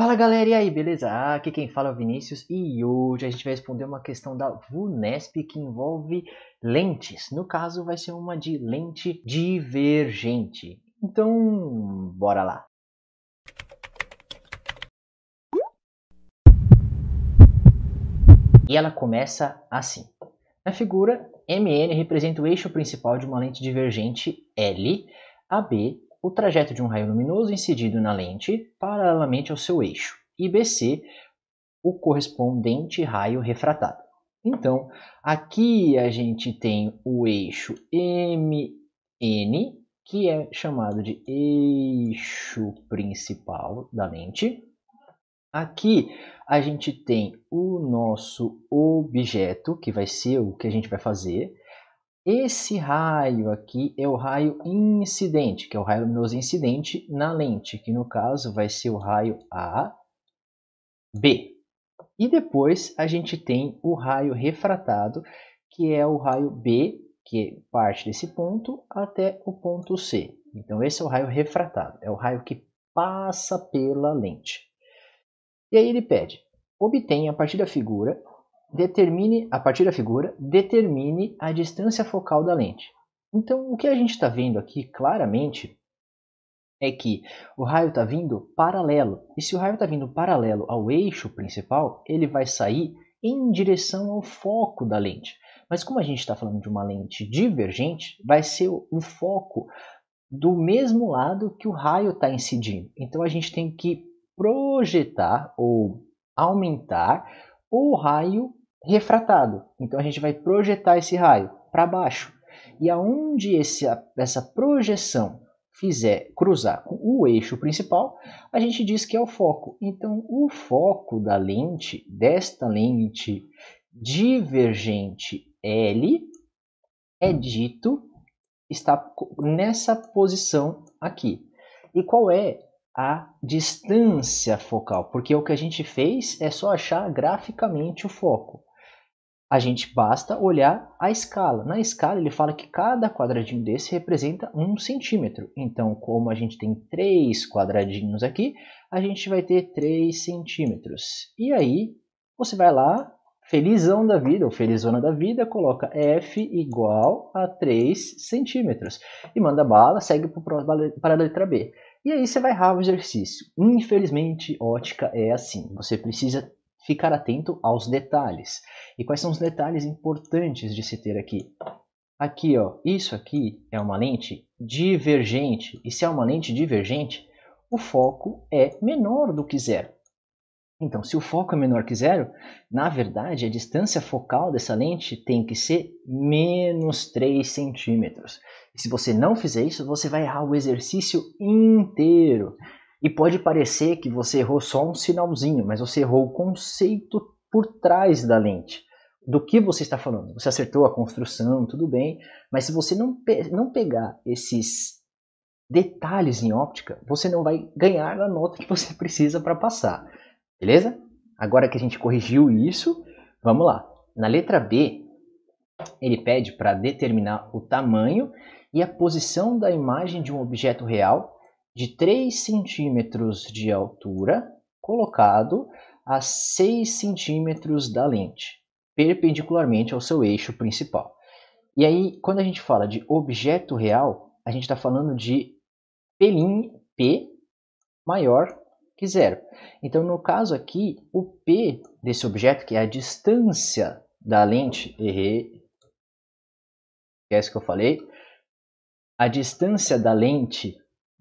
Fala galera, e aí, beleza? Aqui quem fala é o Vinícius e hoje a gente vai responder uma questão da VUNESP que envolve lentes. No caso, vai ser uma de lente divergente. Então, bora lá! E ela começa assim. Na figura, MN representa o eixo principal de uma lente divergente L, AB o trajeto de um raio luminoso incidido na lente paralelamente ao seu eixo, e BC, o correspondente raio refratado. Então, aqui a gente tem o eixo MN, que é chamado de eixo principal da lente. Aqui a gente tem o nosso objeto, que vai ser o que a gente vai fazer, esse raio aqui é o raio incidente, que é o raio luminoso incidente na lente, que no caso vai ser o raio A, B. E depois a gente tem o raio refratado, que é o raio B, que é parte desse ponto até o ponto C. Então esse é o raio refratado, é o raio que passa pela lente. E aí ele pede, obtenha a partir da figura determine, a partir da figura, determine a distância focal da lente. Então, o que a gente está vendo aqui claramente é que o raio está vindo paralelo. E se o raio está vindo paralelo ao eixo principal, ele vai sair em direção ao foco da lente. Mas como a gente está falando de uma lente divergente, vai ser o foco do mesmo lado que o raio está incidindo. Então a gente tem que projetar ou aumentar o raio refratado. Então a gente vai projetar esse raio para baixo. E aonde esse, essa projeção fizer cruzar com o eixo principal, a gente diz que é o foco. Então o foco da lente, desta lente divergente L, é dito está nessa posição aqui. E qual é a distância focal? Porque o que a gente fez é só achar graficamente o foco. A gente basta olhar a escala. Na escala, ele fala que cada quadradinho desse representa um centímetro. Então, como a gente tem três quadradinhos aqui, a gente vai ter três centímetros. E aí, você vai lá, felizão da vida, ou felizona da vida, coloca F igual a 3 centímetros. E manda bala, segue para a letra B. E aí você vai errar o exercício. Infelizmente, ótica é assim. Você precisa ficar atento aos detalhes. E quais são os detalhes importantes de se ter aqui? Aqui, ó, isso aqui é uma lente divergente. E se é uma lente divergente, o foco é menor do que zero. Então, se o foco é menor que zero, na verdade, a distância focal dessa lente tem que ser menos 3 centímetros. E se você não fizer isso, você vai errar o exercício inteiro. E pode parecer que você errou só um sinalzinho, mas você errou o conceito por trás da lente. Do que você está falando? Você acertou a construção, tudo bem, mas se você não, pe não pegar esses detalhes em óptica, você não vai ganhar a nota que você precisa para passar. Beleza? Agora que a gente corrigiu isso, vamos lá. Na letra B, ele pede para determinar o tamanho e a posição da imagem de um objeto real de 3 centímetros de altura, colocado a 6 centímetros da lente, perpendicularmente ao seu eixo principal. E aí, quando a gente fala de objeto real, a gente está falando de pelim P maior que zero. Então, no caso aqui, o P desse objeto, que é a distância da lente, errei, esquece que eu falei, a distância da lente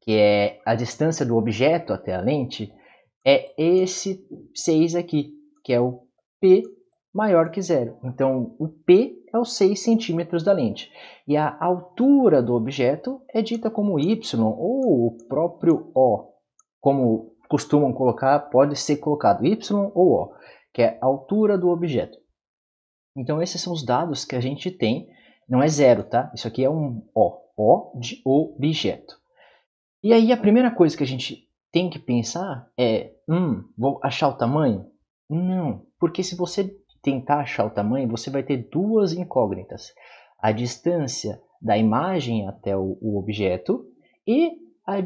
que é a distância do objeto até a lente, é esse 6 aqui, que é o P maior que zero. Então, o P é os 6 centímetros da lente. E a altura do objeto é dita como Y, ou o próprio O, como costumam colocar, pode ser colocado Y ou O, que é a altura do objeto. Então, esses são os dados que a gente tem. Não é zero, tá? Isso aqui é um O, O de objeto. E aí a primeira coisa que a gente tem que pensar é, hum, vou achar o tamanho? Não, porque se você tentar achar o tamanho, você vai ter duas incógnitas: a distância da imagem até o, o objeto e a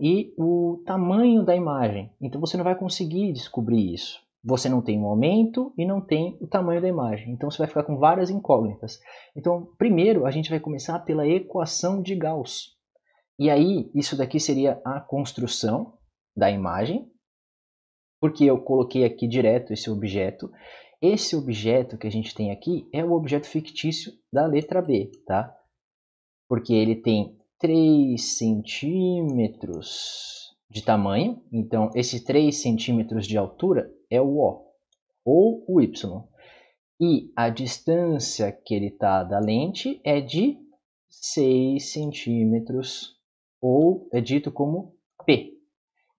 e o tamanho da imagem. Então você não vai conseguir descobrir isso. Você não tem o um aumento e não tem o tamanho da imagem. Então você vai ficar com várias incógnitas. Então, primeiro a gente vai começar pela equação de Gauss. E aí, isso daqui seria a construção da imagem, porque eu coloquei aqui direto esse objeto. Esse objeto que a gente tem aqui é o objeto fictício da letra B, tá? Porque ele tem 3 centímetros de tamanho, então esse 3 centímetros de altura é o O, ou o Y. E a distância que ele está da lente é de 6 centímetros ou é dito como P.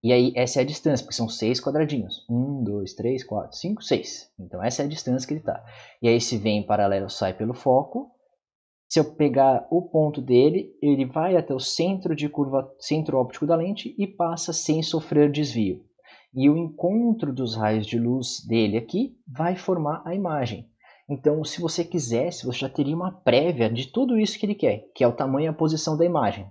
E aí essa é a distância, porque são seis quadradinhos. Um, dois, três, quatro, cinco, seis. Então essa é a distância que ele está. E aí se vem em paralelo, sai pelo foco. Se eu pegar o ponto dele, ele vai até o centro de curva, centro óptico da lente e passa sem sofrer desvio. E o encontro dos raios de luz dele aqui vai formar a imagem. Então, se você quisesse, você já teria uma prévia de tudo isso que ele quer, que é o tamanho e a posição da imagem.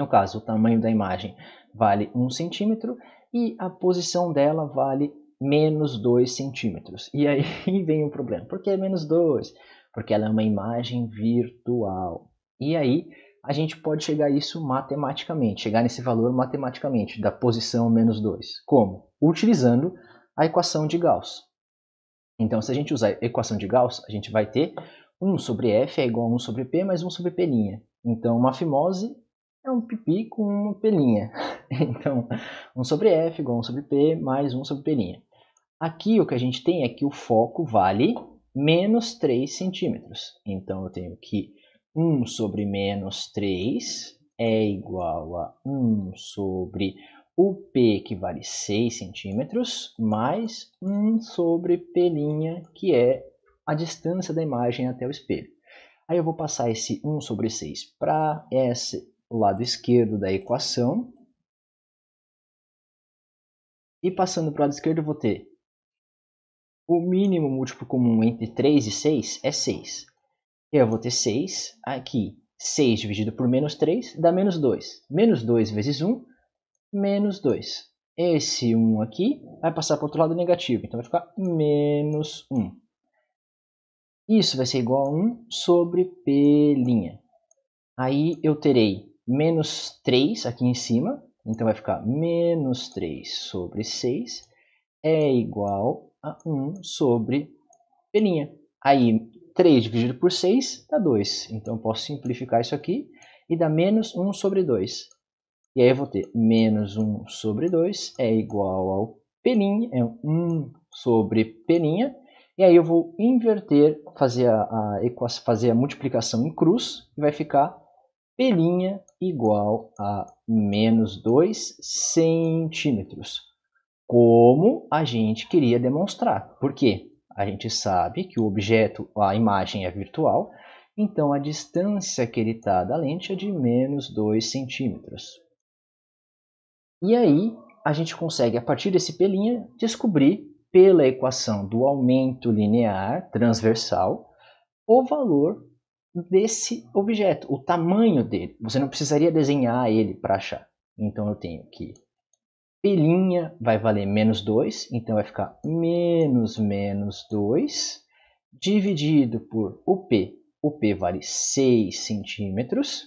No caso, o tamanho da imagem vale 1 centímetro e a posição dela vale menos 2 centímetros. E aí vem o problema. Por que menos 2? Porque ela é uma imagem virtual. E aí a gente pode chegar a isso matematicamente, chegar nesse valor matematicamente, da posição menos 2. Como? Utilizando a equação de Gauss. Então, se a gente usar a equação de Gauss, a gente vai ter 1 sobre F é igual a 1 sobre P mais 1 sobre P'. Então, uma fimose é um pipi com uma pelinha. Então, 1 sobre F igual a 1 sobre P mais 1 sobre pelinha. Aqui o que a gente tem é que o foco vale menos 3 centímetros. Então, eu tenho que 1 sobre menos 3 é igual a 1 sobre o P, que vale 6 centímetros, mais 1 sobre pelinha, que é a distância da imagem até o espelho. Aí eu vou passar esse 1 sobre 6 para esse o lado esquerdo da equação. E passando para o lado esquerdo, eu vou ter o mínimo múltiplo comum entre 3 e 6 é 6. Eu vou ter 6 aqui. 6 dividido por menos 3 dá menos 2. Menos 2 vezes 1, menos 2. Esse 1 aqui vai passar para o outro lado negativo, então vai ficar menos 1. Isso vai ser igual a 1 sobre P'. Aí eu terei menos 3 aqui em cima, então vai ficar menos 3 sobre 6 é igual a 1 sobre p'. Aí 3 dividido por 6 dá 2, então eu posso simplificar isso aqui e dá menos 1 sobre 2. E aí eu vou ter menos 1 sobre 2 é igual ao p', é 1 sobre p'. E aí eu vou inverter, fazer a, a, fazer a multiplicação em cruz e vai ficar P' igual a menos 2 centímetros. Como a gente queria demonstrar. Por quê? A gente sabe que o objeto, a imagem é virtual, então a distância que ele está da lente é de menos 2 centímetros. E aí a gente consegue, a partir desse pelinha, descobrir pela equação do aumento linear transversal o valor desse objeto, o tamanho dele. Você não precisaria desenhar ele para achar. Então eu tenho que pelinha vai valer menos 2, então vai ficar menos menos 2, dividido por o P. O P vale 6 centímetros.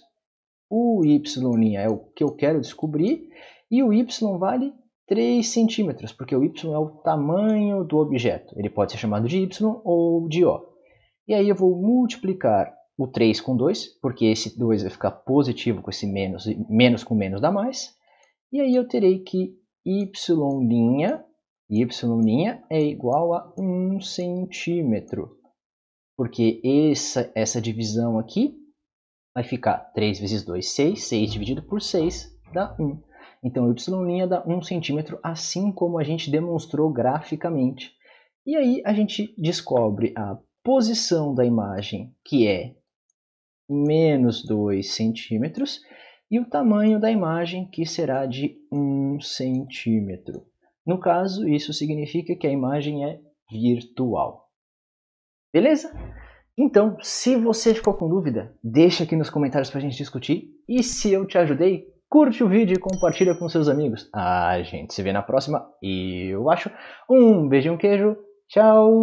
O Y' é o que eu quero descobrir. E o Y vale 3 centímetros, porque o Y é o tamanho do objeto. Ele pode ser chamado de Y ou de O. E aí eu vou multiplicar o 3 com 2, porque esse 2 vai ficar positivo com esse menos, e menos com menos dá mais. E aí eu terei que y', y' é igual a 1 centímetro, porque essa, essa divisão aqui vai ficar 3 vezes 2, 6, 6 dividido por 6 dá 1. Então, y' dá 1 centímetro, assim como a gente demonstrou graficamente. E aí a gente descobre a posição da imagem, que é menos 2 centímetros e o tamanho da imagem que será de 1 centímetro. No caso, isso significa que a imagem é virtual. Beleza? Então, se você ficou com dúvida, deixa aqui nos comentários para a gente discutir. E se eu te ajudei, curte o vídeo e compartilha com seus amigos. A gente se vê na próxima, e eu acho. Um beijinho, um queijo, tchau!